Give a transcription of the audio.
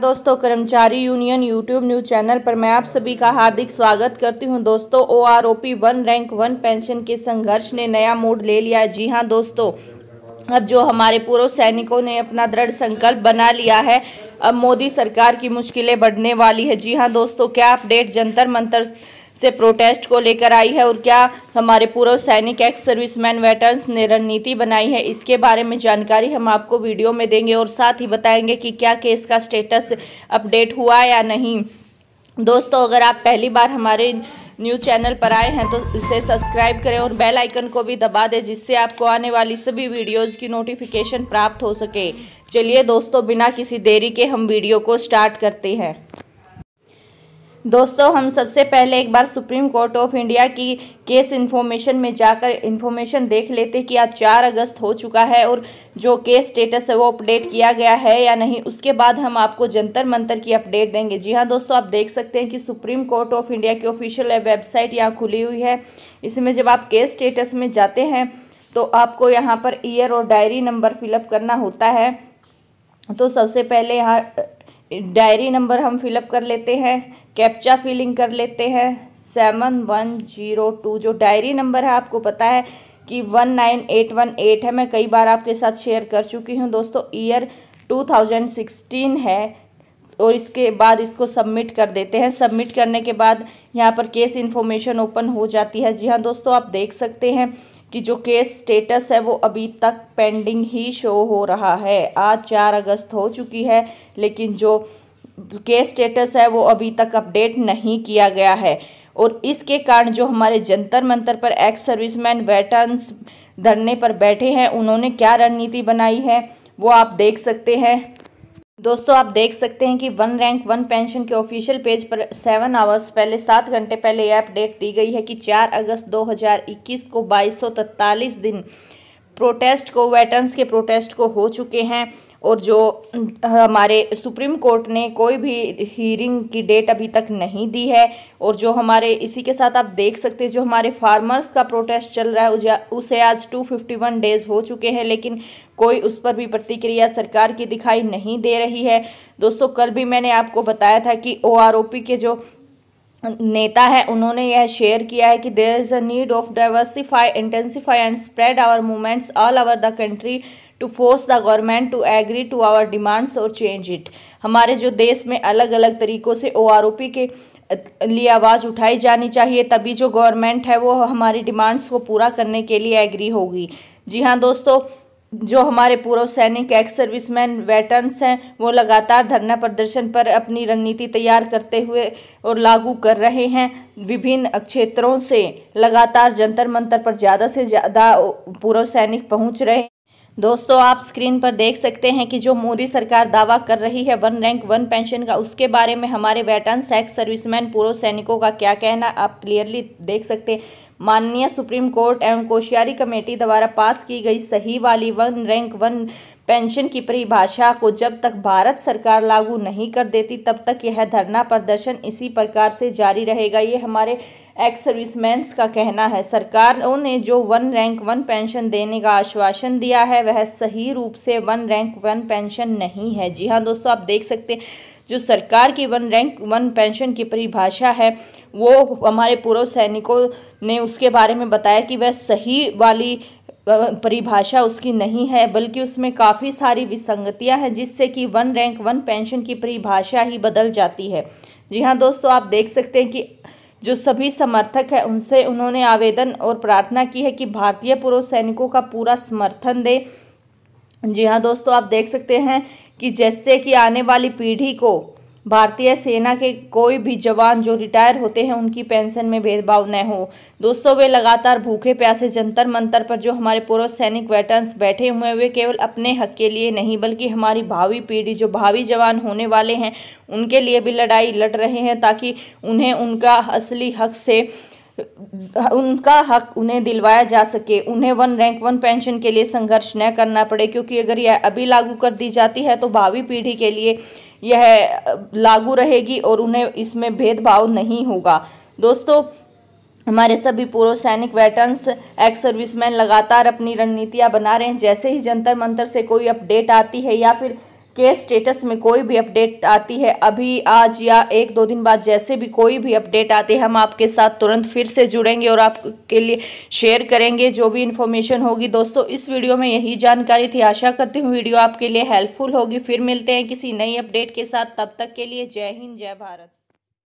दोस्तों कर्मचारी union YouTube news channel पर मैं आप सभी का हार्दिक स्वागत करती हूं दोस्तों O R O P one rank one pension के संघर्ष ने नया मोड ले लिया है जी हां दोस्तों अब जो हमारे पूर्व सैनिकों ने अपना दृढ़ संकल्प बना लिया है अब मोदी सरकार की मुश्किलें बढ़ने वाली है जी हाँ दोस्तों क्या अपडेट जंतर मंतर से प्रोटेस्ट को लेकर आई है और क्या हमारे पूर्व सैनिक एक्स सर्विसमैन वेटर्स ने रणनीति बनाई है इसके बारे में जानकारी हम आपको वीडियो में देंगे और साथ ही बताएंगे कि क्या केस का स्टेटस अपडेट हुआ या नहीं दोस्तों अगर आप पहली बार हमारे न्यूज़ चैनल पर आए हैं तो इसे सब्सक्राइब करें और बेल आइकन को भी दबा दें जिससे आपको आने वाली सभी वीडियोज़ की नोटिफिकेशन प्राप्त हो सके चलिए दोस्तों बिना किसी देरी के हम वीडियो को स्टार्ट करते हैं दोस्तों हम सबसे पहले एक बार सुप्रीम कोर्ट ऑफ इंडिया की केस इन्फॉर्मेशन में जाकर इन्फॉर्मेशन देख लेते कि आज चार अगस्त हो चुका है और जो केस स्टेटस है वो अपडेट किया गया है या नहीं उसके बाद हम आपको जंतर मंतर की अपडेट देंगे जी हाँ दोस्तों आप देख सकते हैं कि सुप्रीम कोर्ट ऑफ इंडिया की ऑफिशियल वेबसाइट यहाँ खुली हुई है इसमें जब आप केस स्टेटस में जाते हैं तो आपको यहाँ पर ईयर और डायरी नंबर फिलअप करना होता है तो सबसे पहले यहाँ डायरी नंबर हम फिलअप कर लेते हैं कैप्चा फिलिंग कर लेते हैं सेवन वन जीरो टू जो डायरी नंबर है आपको पता है कि one nine eight one eight है मैं कई बार आपके साथ शेयर कर चुकी हूँ दोस्तों ईयर टू थाउजेंड सिक्सटीन है और इसके बाद इसको सबमिट कर देते हैं सबमिट करने के बाद यहाँ पर केस इन्फॉर्मेशन ओपन हो जाती है जी हाँ दोस्तों आप देख सकते हैं कि जो केस स्टेटस है वो अभी तक पेंडिंग ही शो हो रहा है आज चार अगस्त हो चुकी है लेकिन जो केस स्टेटस है वो अभी तक अपडेट नहीं किया गया है और इसके कारण जो हमारे जंतर मंतर पर एक्स सर्विसमैन वेटर्न्स धरने पर बैठे हैं उन्होंने क्या रणनीति बनाई है वो आप देख सकते हैं दोस्तों आप देख सकते हैं कि वन रैंक वन पेंशन के ऑफिशियल पेज पर सेवन आवर्स पहले सात घंटे पहले यह अपडेट दी गई है कि चार अगस्त 2021 को बाईस दिन प्रोटेस्ट को वेटन्स के प्रोटेस्ट को हो चुके हैं और जो हमारे सुप्रीम कोर्ट ने कोई भी हियरिंग की डेट अभी तक नहीं दी है और जो हमारे इसी के साथ आप देख सकते हैं जो हमारे फार्मर्स का प्रोटेस्ट चल रहा है उसे आज 251 डेज हो चुके हैं लेकिन कोई उस पर भी प्रतिक्रिया सरकार की दिखाई नहीं दे रही है दोस्तों कल भी मैंने आपको बताया था कि ओ के जो नेता है उन्होंने यह शेयर किया है कि there is a need of diversify intensify and spread our movements all over the country to force the government to agree to our demands और चेंज इट हमारे जो देश में अलग अलग तरीक़ों से ओ के लिए आवाज़ उठाई जानी चाहिए तभी जो गवर्नमेंट है वो हमारी डिमांड्स को पूरा करने के लिए एग्री होगी जी हाँ दोस्तों जो हमारे पूर्व सैनिक एक्स सर्विसमैन वेटर्न्स हैं वो लगातार धरना प्रदर्शन पर अपनी रणनीति तैयार करते हुए और लागू कर रहे हैं विभिन्न क्षेत्रों से लगातार जंतर मंतर पर ज़्यादा से ज़्यादा पूर्व सैनिक पहुंच रहे हैं दोस्तों आप स्क्रीन पर देख सकते हैं कि जो मोदी सरकार दावा कर रही है वन रैंक वन पेंशन का उसके बारे में हमारे वेटर्न एक्स सर्विसमैन पूर्व सैनिकों का क्या कहना आप क्लियरली देख सकते हैं माननीय सुप्रीम कोर्ट एवं कोश्यारी कमेटी द्वारा पास की गई सही वाली वन रैंक वन पेंशन की परिभाषा को जब तक भारत सरकार लागू नहीं कर देती तब तक यह धरना प्रदर्शन इसी प्रकार से जारी रहेगा ये हमारे एक्स सर्विसमैन्स का कहना है सरकारों ने जो वन रैंक वन पेंशन देने का आश्वासन दिया है वह सही रूप से वन रैंक वन पेंशन नहीं है जी हाँ दोस्तों आप देख सकते हैं जो सरकार की वन रैंक वन पेंशन की परिभाषा है वो हमारे पूर्व सैनिकों ने उसके बारे में बताया कि वह सही वाली परिभाषा उसकी नहीं है बल्कि उसमें काफ़ी सारी विसंगतियां हैं जिससे कि वन रैंक वन पेंशन की परिभाषा ही बदल जाती है जी हाँ दोस्तों आप देख सकते हैं कि जो सभी समर्थक हैं उनसे उन्होंने आवेदन और प्रार्थना की है कि भारतीय पूर्व सैनिकों का पूरा समर्थन दें जी हाँ दोस्तों आप देख सकते हैं कि जैसे कि आने वाली पीढ़ी को भारतीय सेना के कोई भी जवान जो रिटायर होते हैं उनकी पेंशन में भेदभाव न हो दोस्तों वे लगातार भूखे प्यासे जंतर मंतर पर जो हमारे पूर्व सैनिक वेटर्न्स बैठे हुए हैं वे केवल अपने हक के लिए नहीं बल्कि हमारी भावी पीढ़ी जो भावी जवान होने वाले हैं उनके लिए भी लड़ाई लड़ रहे हैं ताकि उन्हें उनका असली हक से उनका हक उन्हें दिलवाया जा सके उन्हें वन रैंक वन पेंशन के लिए संघर्ष न करना पड़े क्योंकि अगर यह अभी लागू कर दी जाती है तो भावी पीढ़ी के लिए यह लागू रहेगी और उन्हें इसमें भेदभाव नहीं होगा दोस्तों हमारे सभी पूर्व सैनिक वेटर्स एक्स सर्विसमैन लगातार अपनी रणनीतियां बना रहे हैं जैसे ही जंतर मंतर से कोई अपडेट आती है या फिर के स्टेटस में कोई भी अपडेट आती है अभी आज या एक दो दिन बाद जैसे भी कोई भी अपडेट आती है हम आपके साथ तुरंत फिर से जुड़ेंगे और आपके लिए शेयर करेंगे जो भी इन्फॉर्मेशन होगी दोस्तों इस वीडियो में यही जानकारी थी आशा करती हूँ वीडियो आपके लिए हेल्पफुल होगी फिर मिलते हैं किसी नई अपडेट के साथ तब तक के लिए जय हिंद जय भारत